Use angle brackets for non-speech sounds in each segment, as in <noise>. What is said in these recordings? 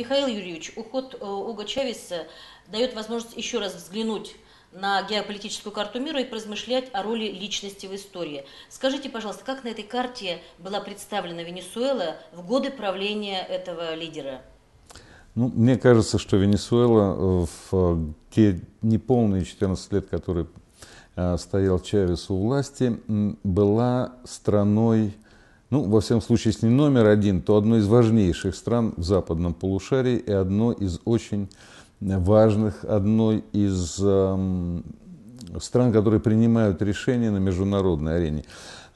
Михаил Юрьевич, уход э, Уга Чавеса дает возможность еще раз взглянуть на геополитическую карту мира и поразмышлять о роли личности в истории. Скажите, пожалуйста, как на этой карте была представлена Венесуэла в годы правления этого лидера? Ну, мне кажется, что Венесуэла э, в э, те неполные 14 лет, которые стоял Чавес у власти, была страной ну, во всем случае, если не номер один, то одно из важнейших стран в западном полушарии и одно из очень важных, одной из эм, стран, которые принимают решения на международной арене.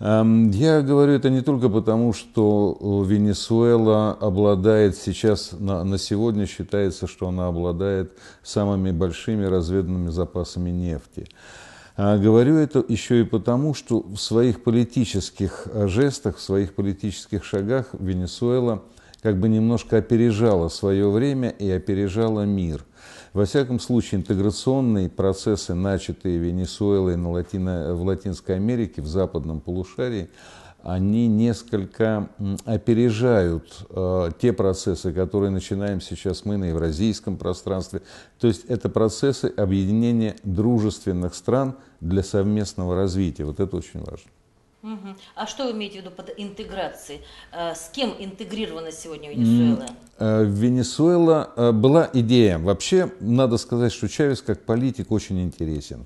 Эм, я говорю это не только потому, что э, Венесуэла обладает сейчас, на, на сегодня считается, что она обладает самыми большими разведанными запасами нефти. А, говорю это еще и потому, что в своих политических э, жестах, в своих политических шагах Венесуэла как бы немножко опережала свое время и опережала мир. Во всяком случае, интеграционные процессы, начатые Венесуэлой на Латино, в Латинской Америке, в западном полушарии, они несколько опережают э, те процессы, которые начинаем сейчас мы на евразийском пространстве. То есть это процессы объединения дружественных стран для совместного развития. Вот это очень важно. А что вы имеете в виду под интеграцией? Э, с кем интегрирована сегодня Венесуэла? Э, Венесуэла была идея. Вообще, надо сказать, что Чавес как политик очень интересен.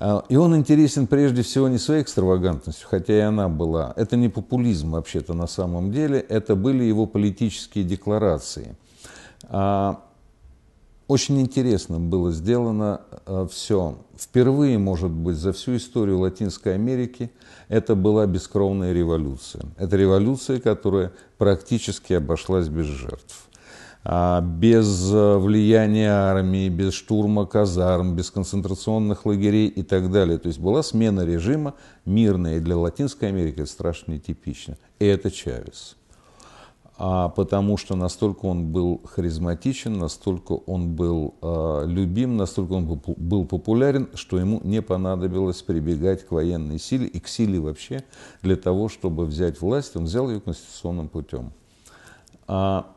А, и он интересен прежде всего не своей экстравагантностью, хотя и она была. Это не популизм вообще-то на самом деле, это были его политические декларации. А, очень интересно было сделано а, все. Впервые, может быть, за всю историю Латинской Америки это была бескровная революция. Это революция, которая практически обошлась без жертв. А без э, влияния армии, без штурма казарм, без концентрационных лагерей и так далее. То есть была смена режима мирная, и для Латинской Америки это страшно нетипично. И это Чавес. А потому что настолько он был харизматичен, настолько он был э, любим, настолько он был, был популярен, что ему не понадобилось прибегать к военной силе и к силе вообще для того, чтобы взять власть. Он взял ее конституционным путем. А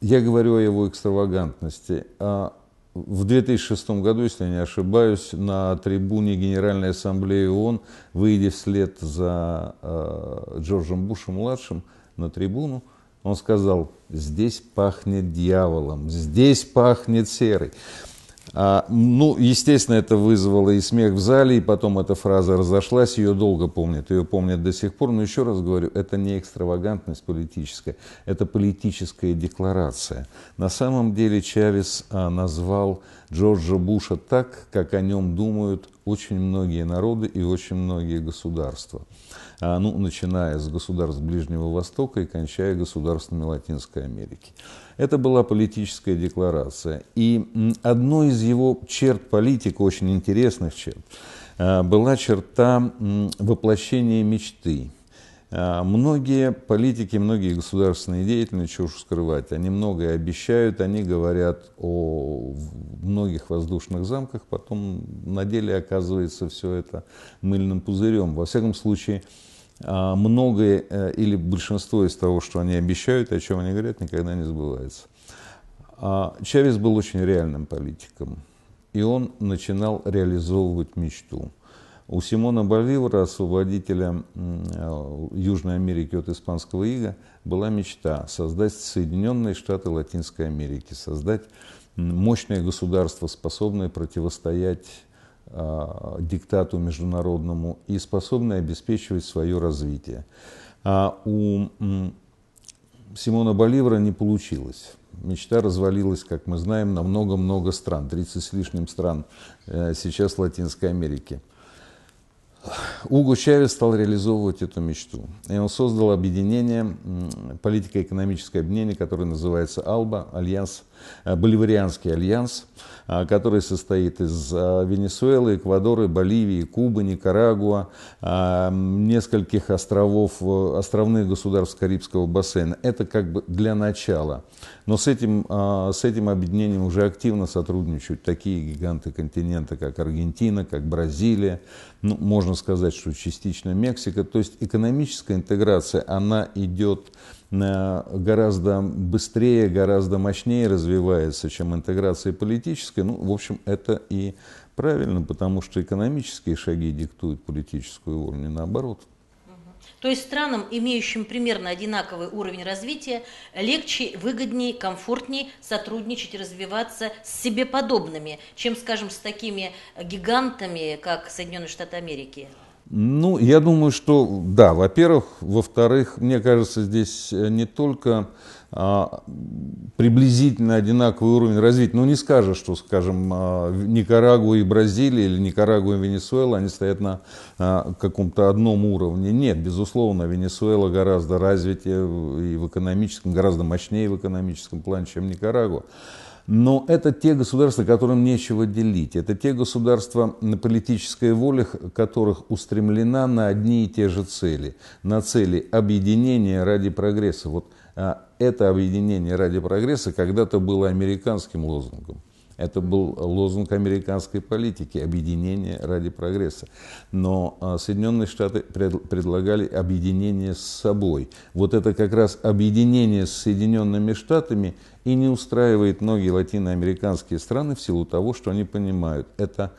я говорю о его экстравагантности. А в 2006 году, если я не ошибаюсь, на трибуне Генеральной Ассамблеи ООН, выйдя вслед за а, Джорджем Бушем-младшим на трибуну, он сказал, здесь пахнет дьяволом, здесь пахнет серой. А, ну, естественно, это вызвало и смех в зале, и потом эта фраза разошлась, ее долго помнят, ее помнят до сих пор. Но еще раз говорю, это не экстравагантность политическая, это политическая декларация. На самом деле Чавес а, назвал Джорджа Буша так, как о нем думают очень многие народы и очень многие государства. А, ну, начиная с государств Ближнего Востока и кончая государствами Латинской Америки. Это была политическая декларация. И одной из его черт политика, очень интересных черт, а, была черта воплощения мечты. А, многие политики, многие государственные деятели, чего уж скрывать, они многое обещают, они говорят о многих воздушных замках, потом на деле оказывается все это мыльным пузырем. Во всяком случае, а, многое э, или большинство из того, что они обещают, о чем они говорят, никогда не сбывается. А, Чавес был очень реальным политиком, и он начинал реализовывать мечту. У Симона Боливара, освободителя э, Южной Америки от испанского ига, была мечта создать Соединенные Штаты Латинской Америки, создать мощное государство, способное противостоять а, диктату международному и способны обеспечивать свое развитие. А у Симона Боливара не получилось. Мечта развалилась, как мы знаем, на много-много стран, 30 с лишним стран э, сейчас Латинской Америки. Уго Чавес стал реализовывать эту мечту. И он создал объединение, политико-экономическое объединение, которое называется АЛБА, Альянс Э, боливарианский альянс, э, который состоит из э, Венесуэлы, Эквадора, Боливии, Кубы, Никарагуа, нескольких островов, островных государств Карибского бассейна. Это как бы для начала. Но с этим, с этим объединением уже активно сотрудничают такие гиганты континента, как Аргентина, как Бразилия, ну, можно сказать, что частично Мексика. То есть экономическая интеграция, она идет гораздо быстрее, гораздо мощнее развивается, чем интеграция политическая. Ну, в общем, это и правильно, потому что экономические шаги диктуют политическую волю, не наоборот. То есть странам, имеющим примерно одинаковый уровень развития, легче, выгоднее, комфортнее сотрудничать и развиваться с себе подобными, чем, скажем, с такими гигантами, как Соединенные Штаты Америки. Ну, я думаю, что да, во-первых. Во-вторых, мне кажется, здесь э, не только а, приблизительно одинаковый уровень развития. Ну, не скажешь, что, скажем, а, Никарагуа и Бразилия или Никарагуа и Венесуэла, они стоят на а, каком-то одном уровне. Нет, безусловно, Венесуэла гораздо развитее и в экономическом, гораздо мощнее в экономическом плане, чем Никарагуа. Но это те государства, которым нечего делить. Это те государства, на политической воле которых устремлена на одни и те же цели. На цели объединения ради прогресса. Вот а, это объединение ради прогресса когда-то было американским лозунгом. Это был лозунг американской политики – объединение ради прогресса. Но а, Соединенные Штаты предлагали объединение с собой. Вот это как раз объединение с Соединенными Штатами и не устраивает многие латиноамериканские страны в силу того, что они понимают. Это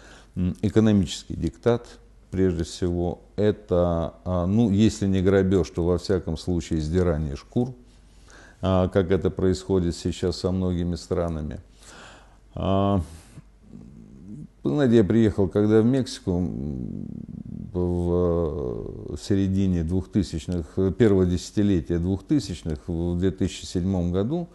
экономический диктат, прежде всего, это, а, ну, если не грабеж, то во всяком случае издирание шкур, а, как это происходит сейчас со многими странами – знаете, я приехал, когда в Мексику, э, в середине 2000-х, первого десятилетия 2000-х, в 2007 году,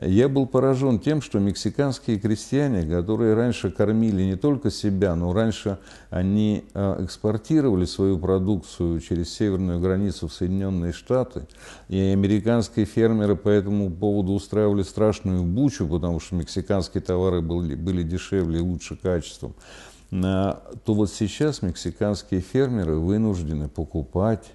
я был поражен тем, что мексиканские крестьяне, которые раньше кормили не только себя, но раньше они э, экспортировали свою продукцию через северную границу в Соединенные Штаты, и американские фермеры по этому поводу устраивали страшную бучу, потому что мексиканские товары были, были дешевле и лучше качеством, э, то вот сейчас мексиканские фермеры вынуждены покупать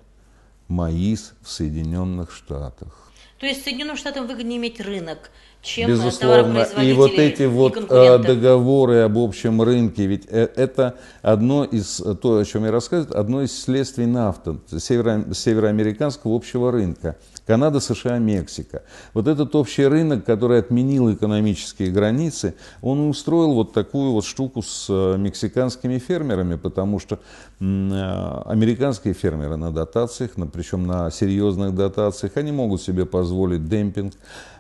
маис в Соединенных Штатах. То есть Соединенным Штатам выгоднее иметь рынок, чем э, Безусловно. И вот эти вот э, договоры об общем рынке, ведь э, это одно из, то, о чем я рассказываю, одно из следствий нафта, северо, североамериканского общего рынка. Канада, США, Мексика. Вот этот общий рынок, который отменил экономические границы, он устроил вот такую вот штуку с э, мексиканскими фермерами, потому что э, американские фермеры на дотациях, причем на серьезных дотациях, они могут себе позволить демпинг.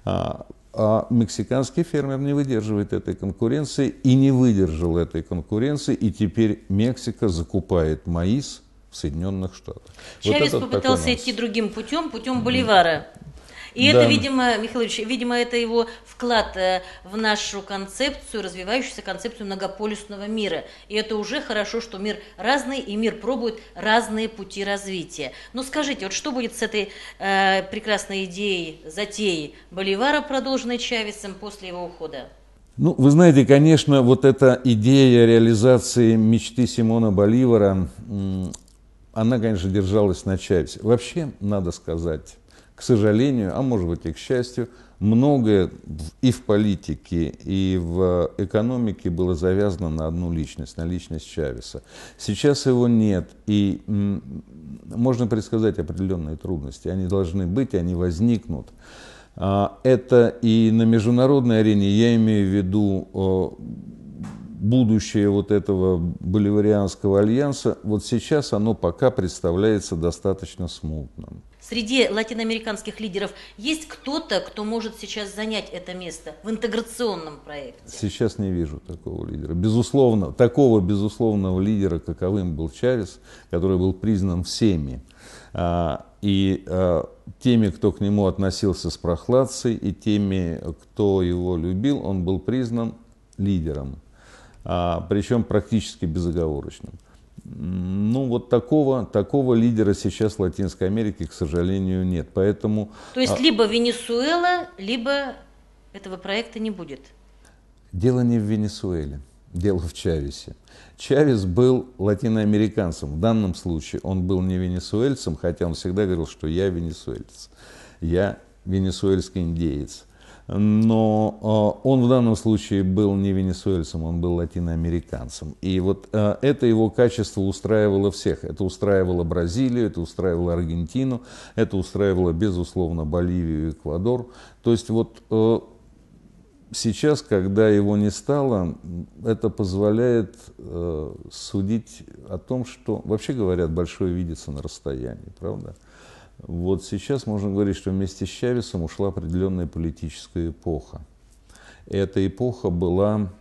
А, а мексиканский фермер не выдерживает этой конкуренции и не выдержал этой конкуренции. И теперь Мексика закупает маис – в Соединенных Штатах. Чавес вот попытался идти другим путем, путем Боливара. И да. это, видимо, Михайлович, видимо, это его вклад э, в нашу концепцию, развивающуюся концепцию многополюсного мира. И это уже хорошо, что мир разный, и мир пробует разные пути развития. Но скажите, вот что будет с этой э, прекрасной идеей, затеей Боливара, продолженной Чавесом после его ухода? Ну, вы знаете, конечно, вот эта идея реализации мечты Симона Боливара, она, конечно, держалась на чаве. Вообще, надо сказать, к сожалению, а может быть и к счастью, многое и в политике, и в э, экономике было завязано на одну личность, на личность Чавеса. Сейчас его нет, и можно предсказать определенные трудности. Они должны быть, они возникнут. А, это и на международной арене, я имею в виду будущее вот этого боливарианского альянса, вот сейчас оно пока представляется достаточно смутным. Среди латиноамериканских лидеров есть кто-то, кто может сейчас занять это место в интеграционном проекте? Сейчас не вижу такого лидера. Безусловно, такого безусловного лидера, каковым был Чавес, который был признан всеми, а, и а, теми, кто к нему относился с прохладцей, и теми, кто его любил, он был признан лидером. А, причем практически безоговорочным. Ну, вот такого, такого лидера сейчас в Латинской Америке, к сожалению, нет. Поэтому... То есть, а, либо Венесуэла, либо этого проекта не будет? Дело не в Венесуэле, дело в Чавесе. Чавес был латиноамериканцем. В данном случае он был не венесуэльцем, хотя он всегда говорил, что я венесуэльц. Я венесуэльский индеец но а, он в данном случае был не венесуэльцем, он был латиноамериканцем. И вот а, это его качество устраивало всех. Это устраивало Бразилию, это устраивало Аргентину, это устраивало, безусловно, Боливию и Эквадор. То есть вот а, сейчас, когда его не стало, это позволяет судить о том, что вообще говорят, большое видится на расстоянии, правда? Вот сейчас можно говорить, что вместе с Чавесом ушла определенная политическая эпоха. Эта эпоха была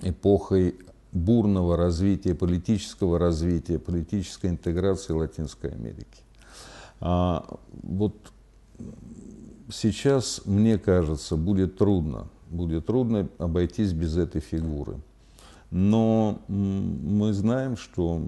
эпохой бурного развития, политического развития, политической интеграции Латинской Америки. А вот сейчас, мне кажется, будет трудно, будет трудно обойтись без этой фигуры. Но мы знаем, что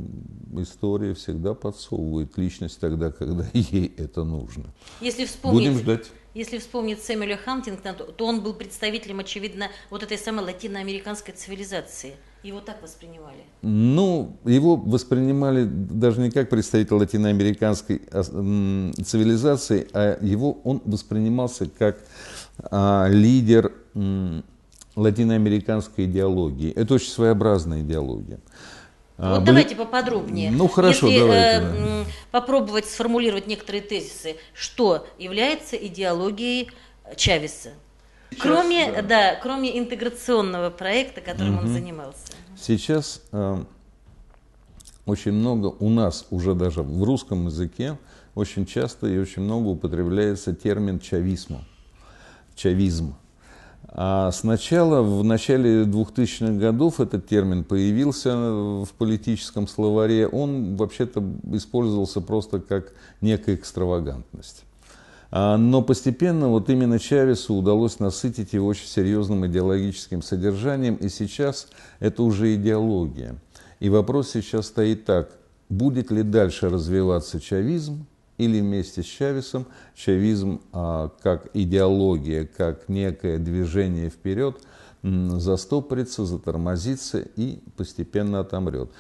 история всегда подсовывает личность тогда, когда <laughs> ей это нужно. Если вспомнить, Будем ждать. Если вспомнить Сэмюэля Хантингтона, то, он был представителем, очевидно, вот этой самой латиноамериканской цивилизации. Его так воспринимали? Ну, его воспринимали даже не как представитель латиноамериканской а, цивилизации, а его он воспринимался как а, лидер латиноамериканской идеологии. Это очень своеобразная идеология. А, вот а, давайте поподробнее. Ну хорошо, Если, э, давайте. Э, попробовать сформулировать некоторые тезисы, что является идеологией Чавеса. Сейчас, кроме, да. Да, кроме интеграционного проекта, которым угу. он занимался. Сейчас э, очень много у нас уже даже в русском языке очень часто и очень много употребляется термин чавизма. Чавизм. А сначала, в начале 2000-х годов этот термин появился в политическом словаре. Он вообще-то использовался просто как некая экстравагантность. А, но постепенно вот именно Чавесу удалось насытить его очень серьезным идеологическим содержанием, и сейчас это уже идеология. И вопрос сейчас стоит так, будет ли дальше развиваться чавизм, или вместе с Чавесом чавизм а, как идеология, как некое движение вперед застопорится, затормозится и постепенно отомрет.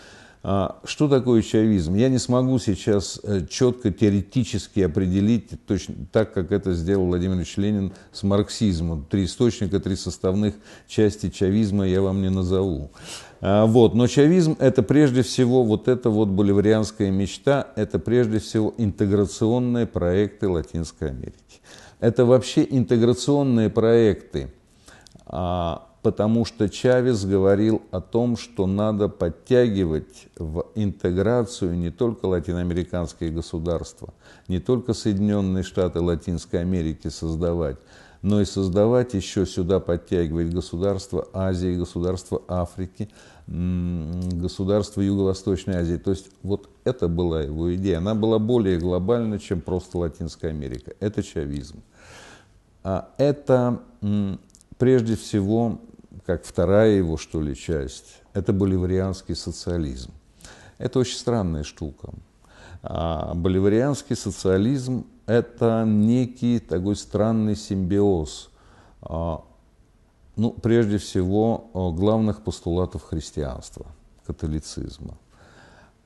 А, что такое чавизм? Я не смогу сейчас э, четко теоретически определить, точно так, как это сделал Владимир Ильич Ленин с марксизмом. Три источника, три составных части чавизма я вам не назову. А, вот. Но чавизм – это прежде всего вот эта вот боливарианская мечта, это прежде всего интеграционные проекты Латинской Америки. Это вообще интеграционные проекты а, потому что Чавес говорил о том, что надо подтягивать в интеграцию не только латиноамериканские государства, не только Соединенные Штаты Латинской Америки создавать, но и создавать еще сюда, подтягивать государства Азии, государства Африки, государства Юго-Восточной Азии. То есть вот это была его идея. Она была более глобальна, чем просто Латинская Америка. Это чавизм. А это прежде всего как вторая его, что ли, часть, это боливарианский социализм. Это очень странная штука. А боливарианский социализм – это некий такой странный симбиоз, а, ну, прежде всего, а, главных постулатов христианства, католицизма,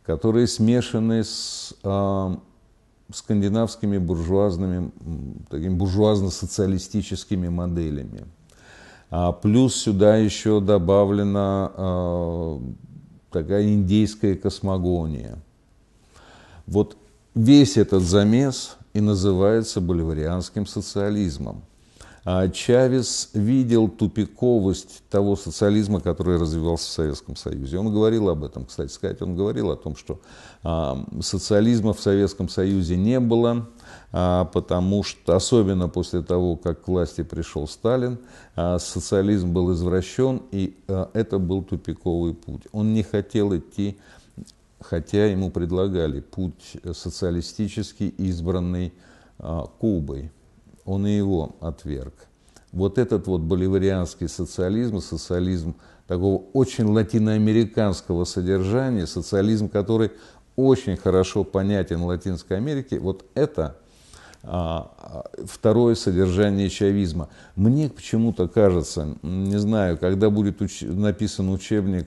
которые смешаны с а, скандинавскими буржуазными, такими буржуазно-социалистическими моделями – а плюс сюда еще добавлена а, такая индейская космогония. Вот весь этот замес и называется боливарианским социализмом – а Чавес видел тупиковость того социализма, который развивался в Советском Союзе. Он говорил об этом, кстати сказать, он говорил о том, что а, социализма в Советском Союзе не было, а, потому что, особенно после того, как к власти пришел Сталин, социализм был извращен, и это был тупиковый путь. Он не хотел идти хотя ему предлагали путь социалистический, избранный Кубой он и его отверг. Вот этот вот боливарианский социализм, социализм такого очень латиноамериканского содержания, социализм, который очень хорошо понятен в Латинской Америке, вот это а, а второе содержание чавизма. Мне почему-то кажется, не знаю, когда будет уч- написан учебник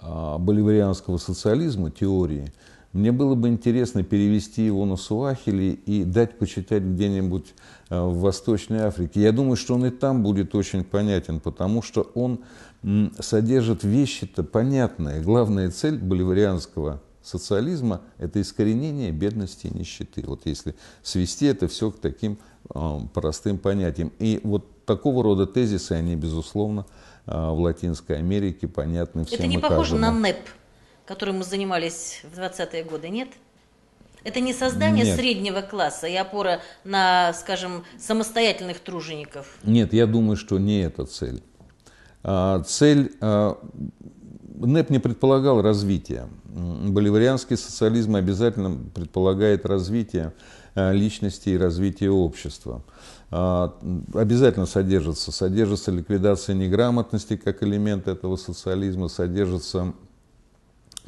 а, боливарианского социализма, теории, мне было бы интересно перевести его на Суахили и дать почитать где-нибудь э, в Восточной Африке. Я думаю, что он и там будет очень понятен, потому что он содержит вещи-то понятные. Главная цель боливарианского социализма – это искоренение бедности и нищеты. Вот если свести это все к таким э, простым понятиям. И вот такого рода тезисы, они, безусловно, э, в Латинской Америке понятны всем Это не похоже каждому. на НЭП которым мы занимались в 20-е годы, нет? Это не создание Нет. среднего класса и опора на, скажем, самостоятельных тружеников? Нет, я думаю, что не эта цель. А, цель... А, НЭП не предполагал развития. Боливарианский социализм обязательно предполагает развитие а, личности и развитие общества. Обязательно содержится. Содержится ликвидация неграмотности как элемент этого социализма, содержится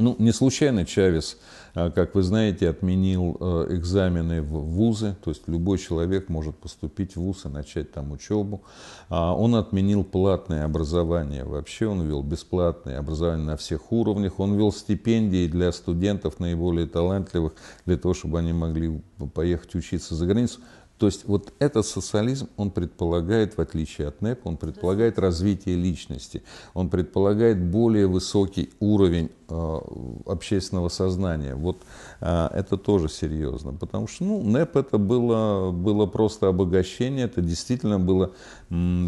ну, не случайно Чавес, а, как вы знаете, отменил э, экзамены в вузы, то есть любой человек может поступить в вуз и начать там учебу. А, он отменил платное образование, вообще он вел бесплатное образование на всех уровнях, он вел стипендии для студентов наиболее талантливых, для того, чтобы они могли поехать учиться за границу. То есть вот этот социализм, он предполагает, в отличие от НЭП, он предполагает развитие личности, он предполагает более высокий уровень Э, общественного сознания. Вот э, это тоже серьезно, потому что ну, НЭП это было, было просто обогащение, это действительно было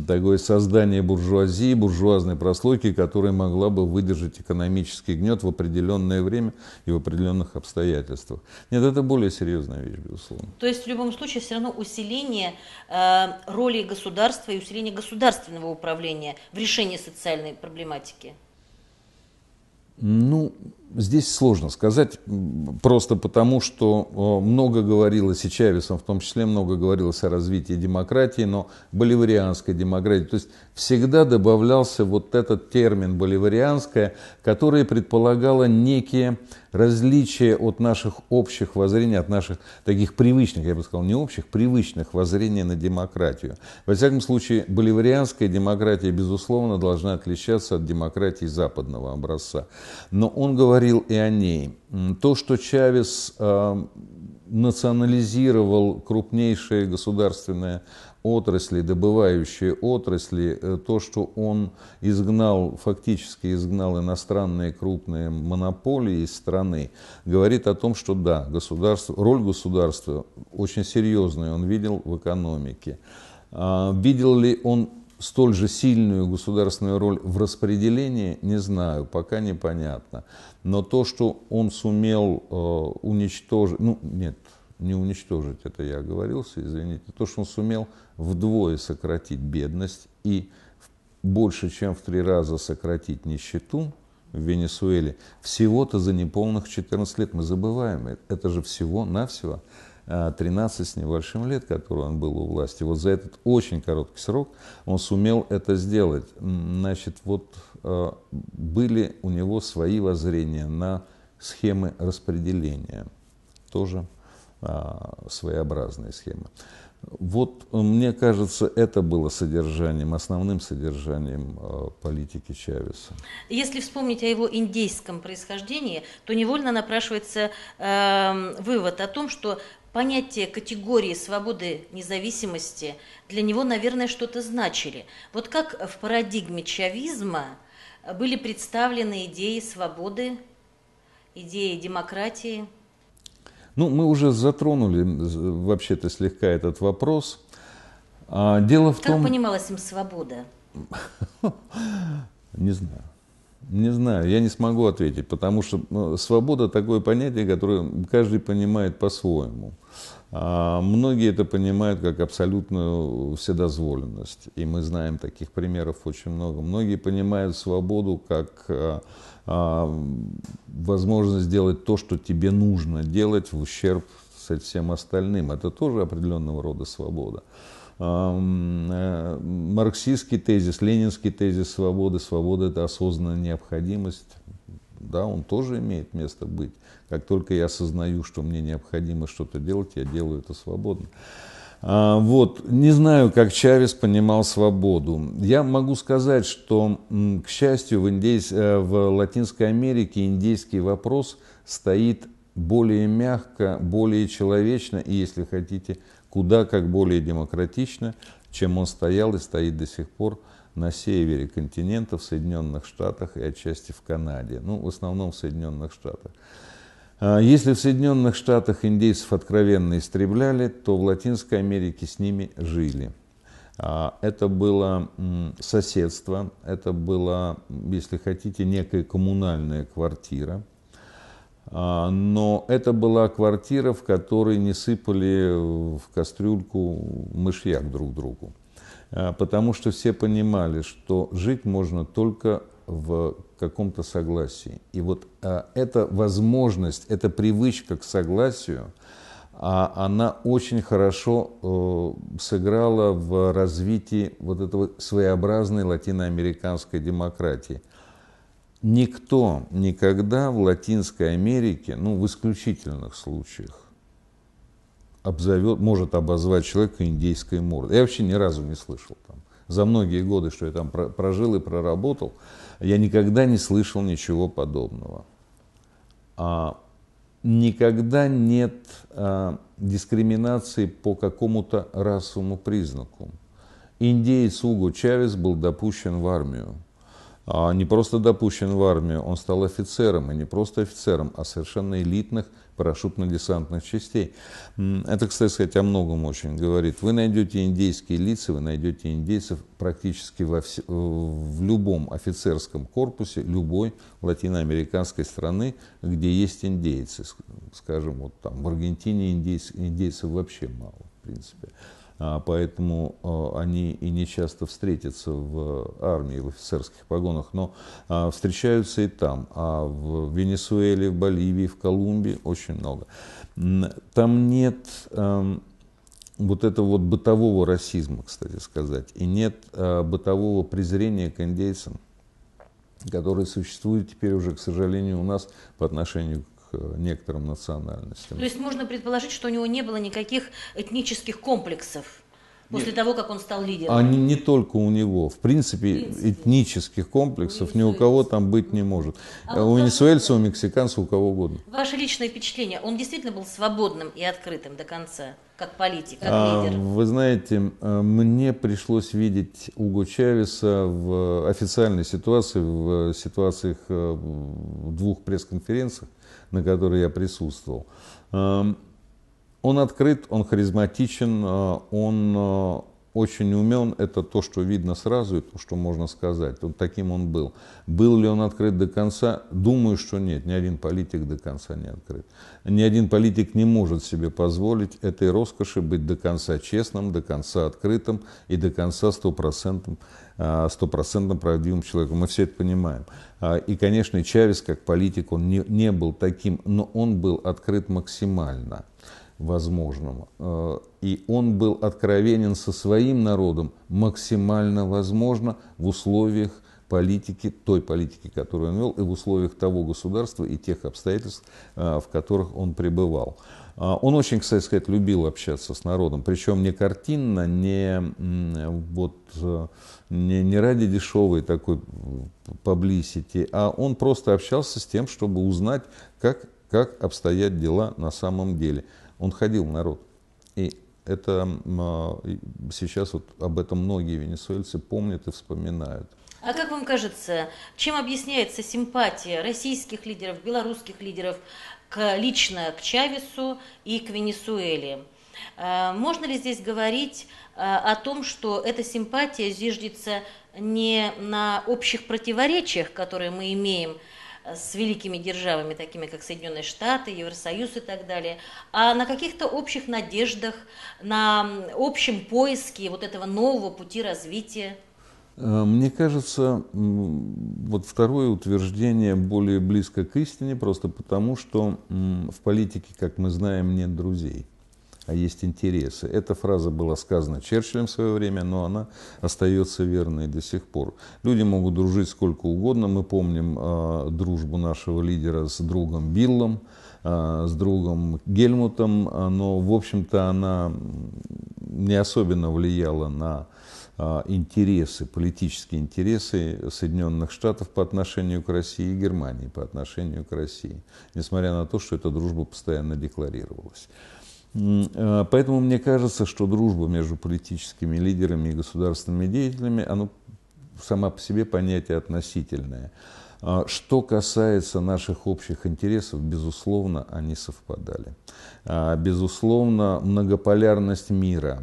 такое создание буржуазии, буржуазной прослойки, которая могла бы выдержать экономический гнет в определенное время и в определенных обстоятельствах. Нет, это более серьезная вещь, безусловно. То есть в любом случае все равно усиление э, роли государства и усиление государственного управления в решении социальной проблематики? nu здесь сложно сказать, просто потому, что э, много говорилось, и Чавесом в том числе много говорилось о развитии демократии, но боливарианской демократии. То есть всегда добавлялся вот этот термин боливарианская, который предполагало некие различия от наших общих воззрений, от наших таких привычных, я бы сказал, не общих, привычных воззрений на демократию. Во всяком случае, боливарианская демократия, безусловно, должна отличаться от демократии западного образца. Но он говорит говорил и о ней. То, что Чавес э, национализировал крупнейшие государственные отрасли, добывающие отрасли, э, то, что он изгнал, фактически изгнал иностранные крупные монополии из страны, говорит о том, что да, государство, роль государства очень серьезная он видел в экономике. А, видел ли он столь же сильную государственную роль в распределении, не знаю, пока непонятно. Но то, что он сумел э, уничтожить, ну нет, не уничтожить, это я оговорился, извините, то, что он сумел вдвое сократить бедность и больше, чем в три раза сократить нищету в Венесуэле, всего-то за неполных 14 лет. Мы забываем, это же всего-навсего 13 э, с небольшим лет, который он был у власти, вот за этот очень короткий срок он сумел это сделать. Значит, вот э, были у него свои воззрения на схемы распределения, тоже э, своеобразные схемы. Вот, мне кажется, это было содержанием, основным содержанием политики Чавеса. Если вспомнить о его индейском происхождении, то невольно напрашивается э, вывод о том, что понятие категории свободы независимости для него, наверное, что-то значили. Вот как в парадигме чавизма были представлены идеи свободы, идеи демократии? Ну, мы уже затронули вообще-то слегка этот вопрос. А, дело в как том... Как понималась им свобода? <laughs> Не знаю. Не знаю, я не смогу ответить, потому что ну, свобода такое понятие, которое каждый понимает по-своему. А многие это понимают как абсолютную вседозволенность, и мы знаем таких примеров очень много. Многие понимают свободу как а, а, возможность делать то, что тебе нужно делать в ущерб кстати, всем остальным. Это тоже определенного рода свобода. Э, марксистский тезис, ленинский тезис свободы, свобода это осознанная необходимость, да, он тоже имеет место быть. Как только я осознаю, что мне необходимо что-то делать, я делаю это свободно. А, вот, не знаю, как Чавес понимал свободу. Я могу сказать, что, к счастью, в, индейс... Э, в Латинской Америке индейский вопрос стоит более мягко, более человечно и, если хотите, куда как более демократично, чем он стоял и стоит до сих пор на севере континента, в Соединенных Штатах и отчасти в Канаде. Ну, в основном в Соединенных Штатах. А если в Соединенных Штатах индейцев откровенно истребляли, то в Латинской Америке с ними жили. А, это было соседство, это было, если хотите, некая коммунальная квартира – а, но это была квартира, в которой не сыпали в кастрюльку мышьяк друг другу. А, потому что все понимали, что жить можно только в каком-то согласии. И вот а, эта возможность, эта привычка к согласию, она очень хорошо э, сыграла в развитии вот этого своеобразной латиноамериканской демократии – Никто никогда в Латинской Америке, ну, в исключительных случаях, обзовет, может обозвать человека индейской мордой. Я вообще ни разу не слышал там. За многие годы, что я там прожил и проработал, я никогда не слышал ничего подобного. А, никогда нет а, дискриминации по какому-то расовому признаку. Индеец Уго Чавес был допущен в армию. А не просто допущен в армию, он стал офицером, и не просто офицером, а совершенно элитных парашютно-десантных частей. Это, кстати сказать, о многом очень говорит. Вы найдете индейские лица, вы найдете индейцев практически во вс... в любом офицерском корпусе любой латиноамериканской страны, где есть индейцы. Скажем, вот там в Аргентине индейцев, индейцев вообще мало, в принципе. А, поэтому а, они и не часто встретятся в армии, в офицерских погонах, но а, встречаются и там, а в Венесуэле, в Боливии, в Колумбии очень много. Там нет эм, вот этого вот бытового расизма, кстати сказать, и нет бытового презрения к индейцам, которые существуют теперь уже, к сожалению, у нас по отношению к некоторым национальностям. То есть можно предположить, что у него не было никаких этнических комплексов? После Нет. того, как он стал лидером. А не, не только у него. В принципе, в принципе. этнических комплексов ни у кого там быть не может. А у венесуэльца, у мексиканца, у кого угодно. Ваше личное впечатление, он действительно был свободным и открытым до конца, как политик, как а, лидер? Вы знаете, э, мне пришлось видеть Уго Чавеса в официальной ситуации, в ситуациях э, в двух пресс-конференциях на которой я присутствовал. Эм, он открыт, он харизматичен, э, он э, очень умен, это то, что видно сразу и то, что можно сказать. Вот таким он был. Был ли он открыт до конца? Думаю, что нет. Ни один политик до конца не открыт. Ни один политик не может себе позволить этой роскоши быть до конца честным, до конца открытым и до конца стопроцентным а, стопроцентно правдивым человеком. Мы все это понимаем. А, и, конечно, Чавес, как политик, он не, не был таким, но он был открыт максимально возможному, э, И он был откровенен со своим народом максимально возможно в условиях политики, той политики, которую он вел, и в условиях того государства и тех обстоятельств, э, в которых он пребывал. Э, он очень, кстати сказать, любил общаться с народом, причем не картинно, не, вот, не, не ради дешевой такой publicity, а он просто общался с тем, чтобы узнать, как, как обстоят дела на самом деле – он ходил народ. И это а, сейчас вот об этом многие венесуэльцы помнят и вспоминают. А как вам кажется, чем объясняется симпатия российских лидеров, белорусских лидеров к, лично к Чавесу и к Венесуэле? А, можно ли здесь говорить а, о том, что эта симпатия зиждется не на общих противоречиях, которые мы имеем с великими державами, такими как Соединенные Штаты, Евросоюз и так далее, а на каких-то общих надеждах, на общем поиске вот этого нового пути развития? Э, мне кажется, вот второе утверждение более близко к истине, просто потому что в политике, как мы знаем, нет друзей а есть интересы. Эта фраза была сказана Черчиллем в свое время, но она остается верной до сих пор. Люди могут дружить сколько угодно. Мы помним э, дружбу нашего лидера с другом Биллом, э, с другом Гельмутом, а, но, в общем-то, она не особенно влияла на интересы, политические интересы Соединенных Штатов по отношению к России и Германии по отношению к России, несмотря на то, что эта дружба постоянно декларировалась. Э, поэтому мне кажется, что дружба между политическими лидерами и государственными деятелями, она сама по себе понятие относительное. А что касается наших общих интересов, безусловно, они совпадали. А, безусловно, многополярность мира,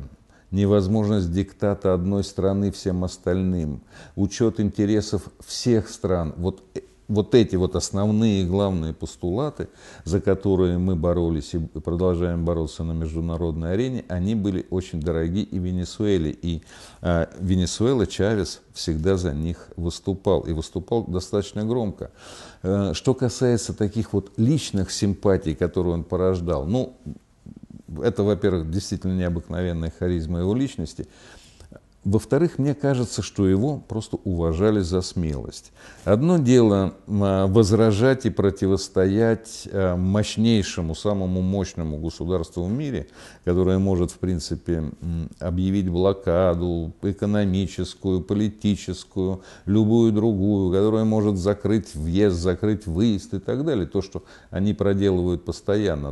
невозможность диктата одной страны всем остальным, учет интересов всех стран. Вот э, вот эти вот основные главные постулаты, за которые мы боролись и продолжаем бороться на международной арене, они были очень дороги и Венесуэле. И э, Венесуэла Чавес всегда за них выступал. И выступал достаточно громко. Э, что касается таких вот личных симпатий, которые он порождал, ну, это, во-первых, действительно необыкновенная харизма его личности. Во-вторых, мне кажется, что его просто уважали за смелость. Одно дело а, возражать и противостоять а, мощнейшему, самому мощному государству в мире, которое может, в принципе, объявить блокаду экономическую, политическую, любую другую, которое может закрыть въезд, закрыть выезд и так далее. То, что они проделывают постоянно.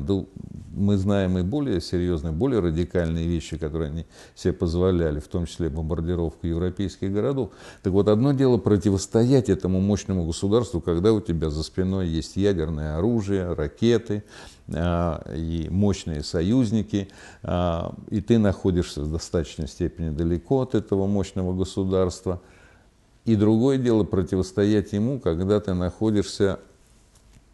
Мы знаем и более серьезные, более радикальные вещи, которые они себе позволяли, в том числе бомбардировку европейских городов. Так вот, одно дело противостоять этому мощному государству, когда у тебя за спиной есть ядерное оружие, ракеты а, и мощные союзники, а, и ты находишься в достаточной степени далеко от этого мощного государства. И другое дело противостоять ему, когда ты находишься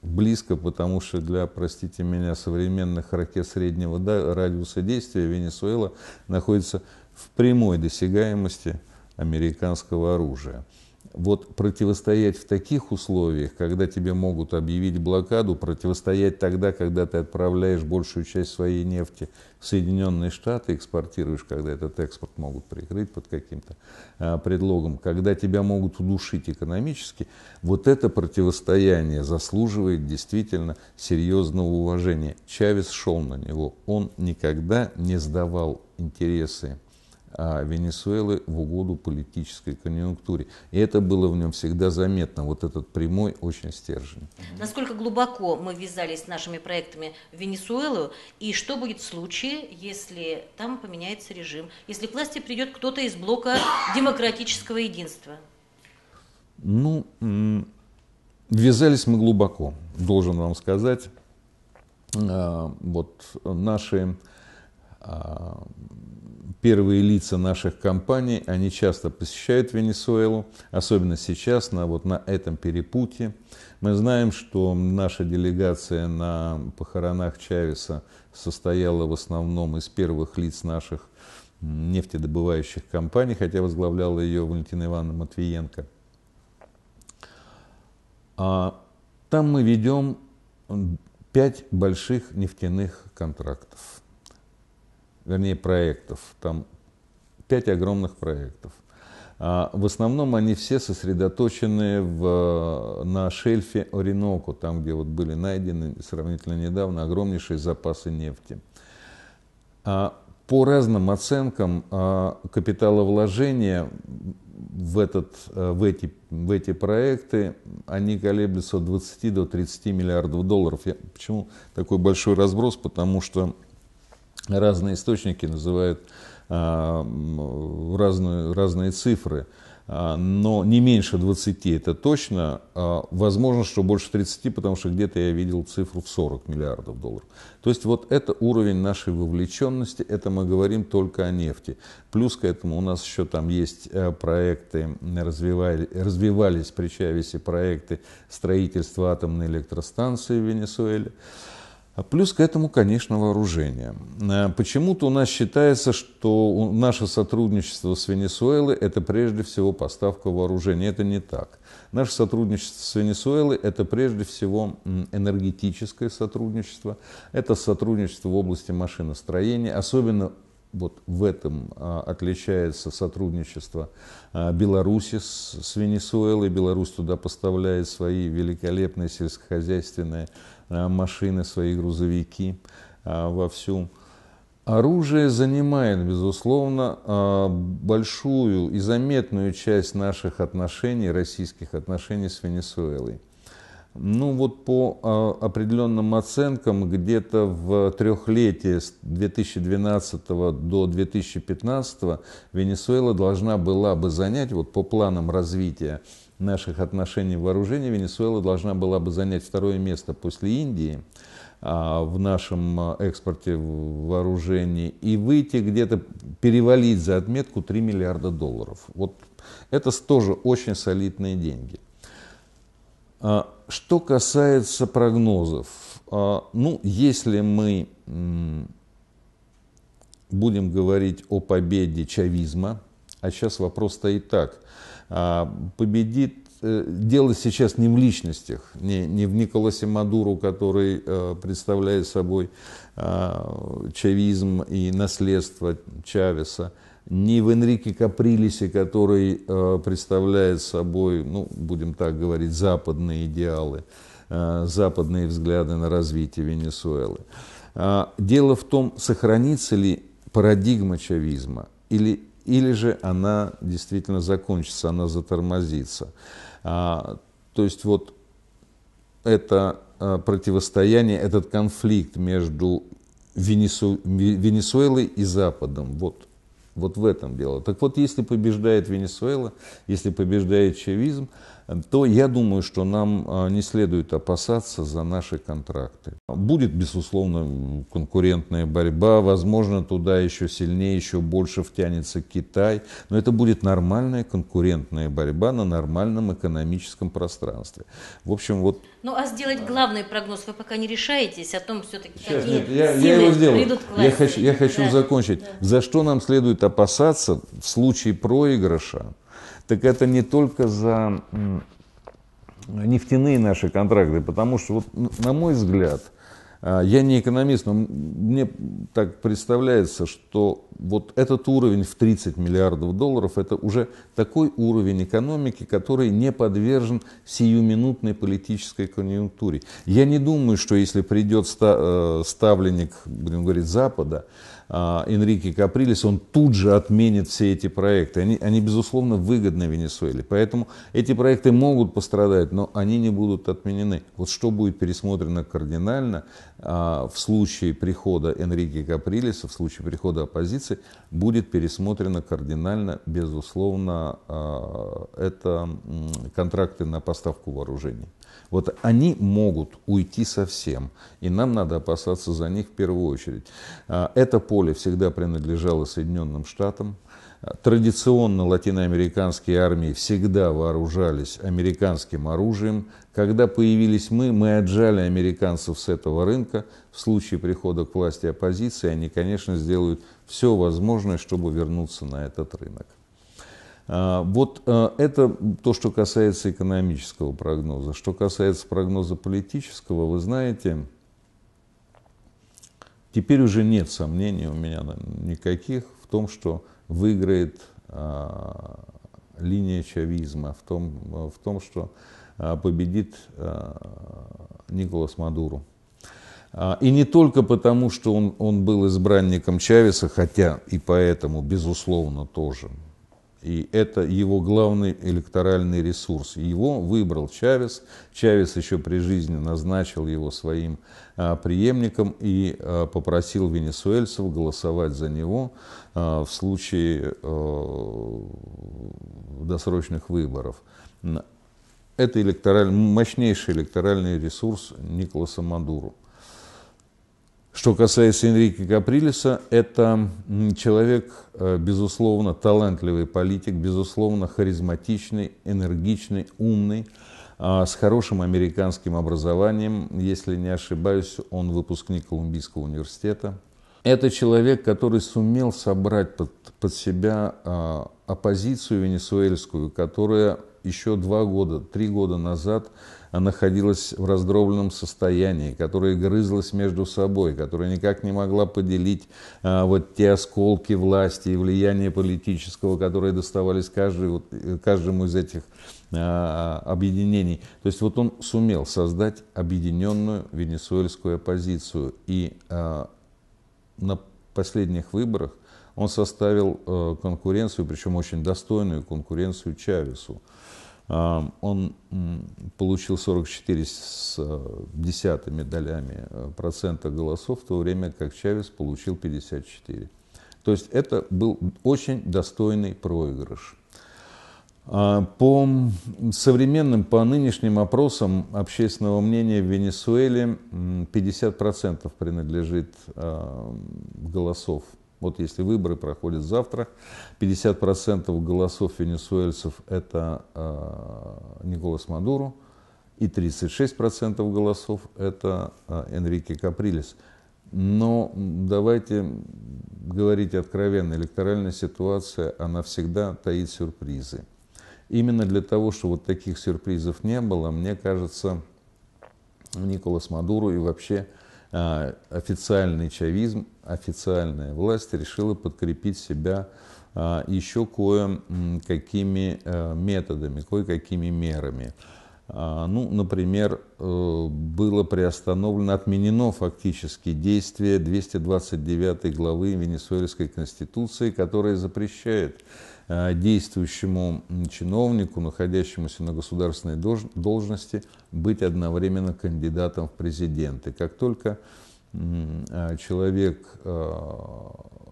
близко, потому что для, простите меня, современных ракет среднего радиуса действия Венесуэла находится в прямой досягаемости американского оружия. Вот противостоять в таких условиях, когда тебе могут объявить блокаду, противостоять тогда, когда ты отправляешь большую часть своей нефти в Соединенные Штаты, экспортируешь, когда этот экспорт могут прикрыть под каким-то а, предлогом, когда тебя могут удушить экономически, вот это противостояние заслуживает действительно серьезного уважения. Чавес шел на него, он никогда не сдавал интересы а, Венесуэлы в угоду политической конъюнктуре. И это было в нем всегда заметно, вот этот прямой очень стержень. Насколько глубоко мы ввязались с нашими проектами в Венесуэлу, и что будет в случае, если там поменяется режим, если к власти придет кто-то из блока демократического единства? Ну, ввязались мы глубоко, должен вам сказать. А, вот наши а, первые лица наших компаний, они часто посещают Венесуэлу, особенно сейчас, на, вот на этом перепуте. Мы знаем, что наша делегация на похоронах Чавеса состояла в основном из первых лиц наших нефтедобывающих компаний, хотя возглавляла ее Валентина Ивановна Матвиенко. А там мы ведем пять больших нефтяных контрактов вернее проектов. Там пять огромных проектов. А, в основном они все сосредоточены в, на шельфе Ориноку, там, где вот были найдены сравнительно недавно огромнейшие запасы нефти. А, по разным оценкам а, капиталовложения в, этот, в, эти, в эти проекты они колеблются от 20 до 30 миллиардов долларов. Я, почему такой большой разброс? Потому что разные источники называют а, разные, разные цифры, а, но не меньше 20, это точно. А, возможно, что больше 30, потому что где-то я видел цифру в 40 миллиардов долларов. То есть вот это уровень нашей вовлеченности, это мы говорим только о нефти. Плюс к этому у нас еще там есть э, проекты, развивали, развивались при Чавесе проекты строительства атомной электростанции в Венесуэле. А плюс к этому, конечно, вооружение. Э, почему-то у нас считается, что наше сотрудничество с Венесуэлой – это прежде всего поставка вооружения. Это не так. Наше сотрудничество с Венесуэлой – это прежде всего энергетическое сотрудничество, это сотрудничество в области машиностроения, особенно вот в этом а, отличается сотрудничество а, Беларуси с, Венесуэлой. Беларусь туда поставляет свои великолепные сельскохозяйственные Э, машины, свои грузовики э, вовсю. Оружие занимает, безусловно, э, большую и заметную часть наших отношений, российских отношений с Венесуэлой. Ну вот по определенным оценкам, где-то в трехлетие с 2012 до 2015 Венесуэла должна была бы занять, вот по планам развития, наших отношений в вооружении Венесуэла должна была бы занять второе место после Индии а, в нашем а, экспорте вооружений и выйти где-то, перевалить за отметку 3 миллиарда долларов. Вот это тоже очень солидные деньги. А, что касается прогнозов, ну, если мы будем говорить о победе чавизма – а сейчас вопрос стоит так. А, победит э, дело сейчас не в личностях, не, не в Николасе Мадуру, который э, представляет собой а, чавизм и наследство Чавеса, не в Энрике Каприлисе, который э, представляет собой, ну, будем так говорить, западные идеалы, западные взгляды на развитие Венесуэлы. А, дело в том, сохранится ли парадигма чавизма или или же она действительно закончится, она затормозится. А, то есть вот это а, противостояние, этот конфликт между Венесу... Венесуэлой и Западом, вот, вот в этом дело. Так вот, если побеждает Венесуэла, если побеждает чавизм, то я думаю, что нам а, не следует опасаться за наши контракты. Будет, безусловно, конкурентная борьба, возможно, туда еще сильнее, еще больше втянется Китай, но это будет нормальная конкурентная борьба на нормальном экономическом пространстве. В общем, вот... Ну, а сделать главный прогноз вы пока не решаетесь о том, все-таки Сейчас, какие нет, я, силы я его сделаю. придут к власти. Я хочу, я хочу да. закончить. Да. За что нам следует опасаться в случае проигрыша? так это не только за нефтяные наши контракты, потому что, вот, на мой взгляд, а, я не экономист, но мне так представляется, что вот этот уровень в 30 миллиардов долларов, это уже такой уровень экономики, который не подвержен сиюминутной политической конъюнктуре. Я не думаю, что если придет э, ставленник, будем говорить, Запада, а, Энрике Каприлис, он тут же отменит все эти проекты. Они, они, безусловно, выгодны Венесуэле. Поэтому эти проекты могут пострадать, но они не будут отменены. Вот что будет пересмотрено кардинально а, в случае прихода Энрике Каприлиса, в случае прихода оппозиции, будет пересмотрено кардинально, безусловно, а, это контракты на поставку вооружений. Вот они могут уйти совсем, и нам надо опасаться за них в первую очередь. Это по поле всегда принадлежало Соединенным Штатам. Традиционно латиноамериканские армии всегда вооружались американским оружием. Когда появились мы, мы отжали американцев с этого рынка. В случае прихода к власти оппозиции они, конечно, сделают все возможное, чтобы вернуться на этот рынок. А, вот а, это то, что касается экономического прогноза. Что касается прогноза политического, вы знаете, Теперь уже нет сомнений у меня никаких в том, что выиграет а, линия чавизма, в том, в том что а, победит а, Николас Мадуру. И не только потому, что он, он был избранником Чавеса, хотя и поэтому, безусловно, тоже. И это его главный электоральный ресурс. Его выбрал Чавес. Чавес еще при жизни назначил его своим а, преемником и а, попросил венесуэльцев голосовать за него а, в случае а, досрочных выборов. Это электораль, мощнейший электоральный ресурс Николаса Мадуру. Что касается Энрике Каприлиса, это человек, э, безусловно, талантливый политик, безусловно, харизматичный, энергичный, умный, а, с хорошим американским образованием. Если не ошибаюсь, он выпускник Колумбийского университета. Это человек, который сумел собрать под, под себя а, оппозицию венесуэльскую, которая еще два года, три года назад а находилась в раздробленном состоянии, которая грызлась между собой, которая никак не могла поделить а, вот те осколки власти и влияния политического, которые доставались каждый, вот, э, каждому из этих а, объединений. То есть вот он сумел создать объединенную венесуэльскую оппозицию. И а, на последних выборах он составил э, конкуренцию, причем очень достойную конкуренцию Чавесу. Он получил 44 с э, десятыми долями э, процента голосов, в то время как Чавес получил 54. То есть это был очень достойный проигрыш. А, по современным, по нынешним опросам общественного мнения в Венесуэле 50% принадлежит голосов вот если выборы проходят завтра, 50% голосов венесуэльцев это э, Николас Мадуру, и 36% голосов это э, Энрике Каприлес. Но давайте говорить откровенно, электоральная ситуация, она всегда таит сюрпризы. Именно для того, чтобы вот таких сюрпризов не было, мне кажется, Николас Мадуру и вообще а, официальный чавизм, официальная власть решила подкрепить себя а, еще кое-какими э, методами, кое-какими мерами. А, ну, например, э, было приостановлено, отменено фактически действие 229 главы Венесуэльской конституции, которая запрещает Э, действующему чиновнику, находящемуся на государственной должности, быть одновременно кандидатом в президенты. Как только э, человек э,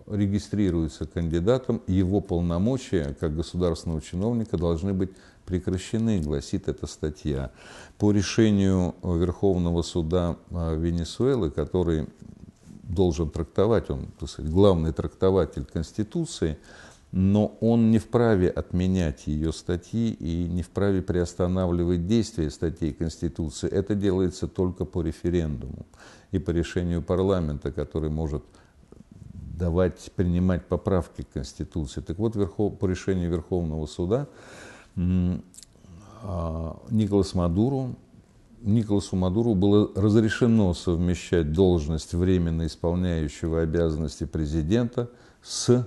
регистрируется кандидатом, его полномочия как государственного чиновника должны быть прекращены, гласит эта статья. По решению Верховного суда Венесуэлы, который должен трактовать, он так сказать, главный трактователь Конституции, но он не вправе отменять ее статьи и не вправе приостанавливать действие статей Конституции. Это делается только по референдуму и по решению парламента, который может давать, принимать поправки к Конституции. Так вот, верхов, по решению Верховного суда а, Николас Мадуру, Николасу Мадуру было разрешено совмещать должность временно исполняющего обязанности президента с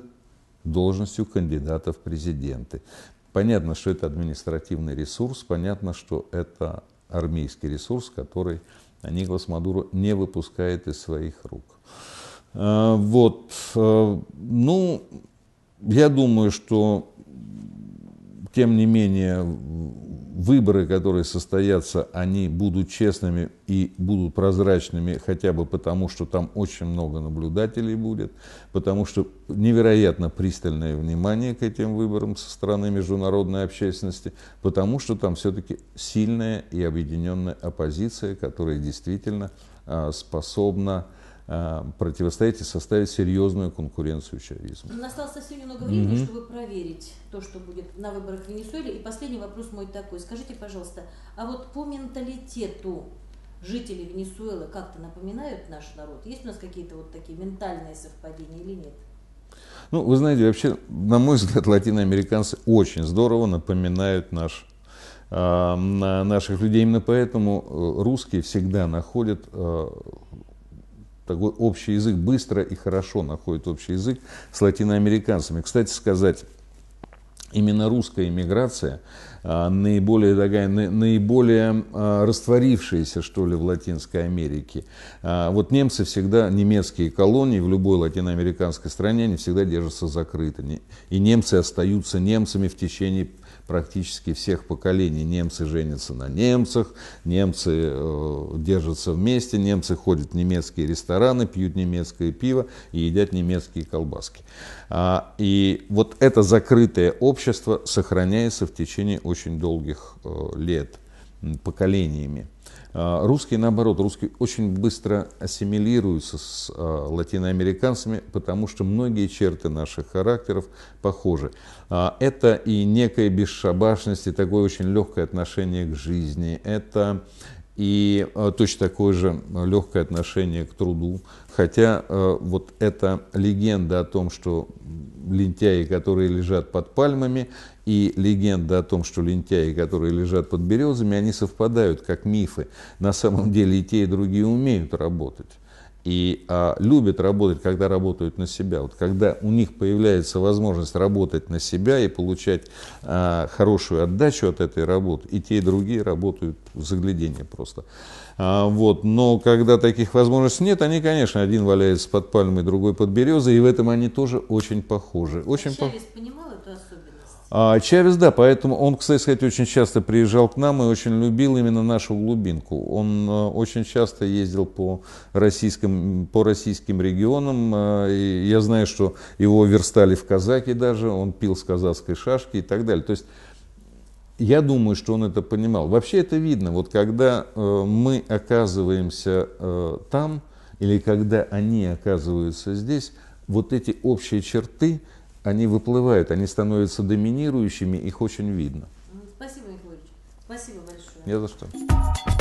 должностью кандидата в президенты. Понятно, что это административный ресурс, понятно, что это армейский ресурс, который Николас Мадуро не выпускает из своих рук. Э, вот, э, ну, я думаю, что, тем не менее, выборы, которые состоятся, они будут честными и будут прозрачными хотя бы потому, что там очень много наблюдателей будет, потому что невероятно пристальное внимание к этим выборам со стороны международной общественности, потому что там все-таки сильная и объединенная оппозиция, которая действительно а, способна Э, противостоять и составить серьезную конкуренцию чавизму. У совсем немного времени, угу. чтобы проверить то, что будет на выборах в Венесуэле. И последний вопрос мой такой. Скажите, пожалуйста, а вот по менталитету жители Венесуэлы как-то напоминают наш народ? Есть у нас какие-то вот такие ментальные совпадения или нет? Ну, вы знаете, вообще, на мой взгляд, латиноамериканцы очень здорово напоминают наш э, наших людей. Именно поэтому э, русские всегда находят э, такой общий язык, быстро и хорошо находит общий язык с латиноамериканцами. Кстати сказать, именно русская иммиграция а, наиболее такая, наиболее а, растворившаяся, что ли, в Латинской Америке. А, вот немцы всегда, немецкие колонии в любой латиноамериканской стране, они всегда держатся закрытыми. И немцы остаются немцами в течение практически всех поколений. Немцы женятся на немцах, немцы э, держатся вместе, немцы ходят в немецкие рестораны, пьют немецкое пиво и едят немецкие колбаски. А, и вот это закрытое общество сохраняется в течение очень долгих э, лет, поколениями. А, русские, наоборот, русские очень быстро ассимилируются с а, латиноамериканцами, потому что многие черты наших характеров похожи. А, это и некая бесшабашность, и такое очень легкое отношение к жизни. Это и э, точно такое же э, легкое отношение к труду. Хотя э, вот эта легенда о том, что лентяи, которые лежат под пальмами, и легенда о том, что лентяи, которые лежат под березами, они совпадают как мифы. На самом деле и те, и другие умеют работать и а, любят работать, когда работают на себя. Вот когда у них появляется возможность работать на себя и получать а, хорошую отдачу от этой работы, и те, и другие работают в заглядение просто. А, вот. Но когда таких возможностей нет, они, конечно, один валяется под пальмой, другой под березой, и в этом они тоже очень похожи. Очень Шелест, по... понимал, а, Чавес, да, поэтому он, кстати сказать, очень часто приезжал к нам и очень любил именно нашу глубинку. Он э, очень часто ездил по российским, по российским регионам. Э, и я знаю, что его верстали в казаки даже, он пил с казацкой шашки и так далее. То есть я думаю, что он это понимал. Вообще это видно, вот когда э, мы оказываемся там, или когда они оказываются здесь, вот эти общие черты – они выплывают, они становятся доминирующими, их очень видно. Спасибо, Николаевич. Спасибо большое. Не за что.